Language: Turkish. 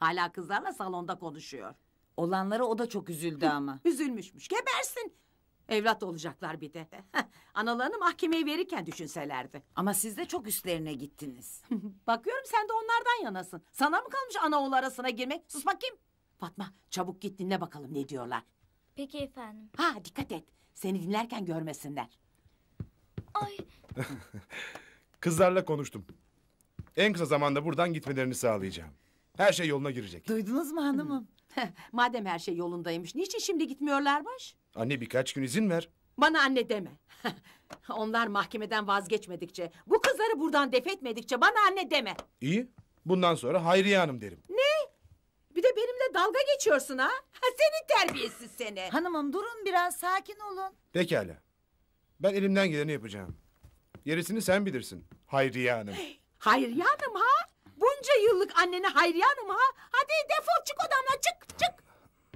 Hala kızlarla salonda konuşuyor. Olanlara o da çok üzüldü ama. Üzülmüşmüş. Gebersin. Evlat olacaklar bir de. Analarını mahkemeye verirken düşünselerdi. Ama siz de çok üstlerine gittiniz. Bakıyorum sen de onlardan yanasın. Sana mı kalmış anaoğlu arasına girmek? Sus bakayım. Fatma çabuk git dinle bakalım ne diyorlar. Peki efendim. Ha dikkat et. Seni dinlerken görmesinler. Ay. Kızlarla konuştum. En kısa zamanda buradan gitmelerini sağlayacağım. Her şey yoluna girecek. Duydunuz mu hanımım? Madem her şey yolundaymış, niçin şimdi gitmiyorlar baş? Anne birkaç gün izin ver. Bana anne deme. Onlar mahkemeden vazgeçmedikçe, bu kızları buradan defetmedikçe bana anne deme. İyi. Bundan sonra Hayriye Hanım derim. Ne? Bir de benimle dalga geçiyorsun ha? ha senin terbiyesiz seni. Hanımım durun biraz sakin olun. Pekala. Ben elimden geleni yapacağım. Gerisini sen bilirsin Hayriye Hanım. Hayriye Hanım ha? Bunca yıllık annene Hayriye Hanım ha? Hadi defol çık odamdan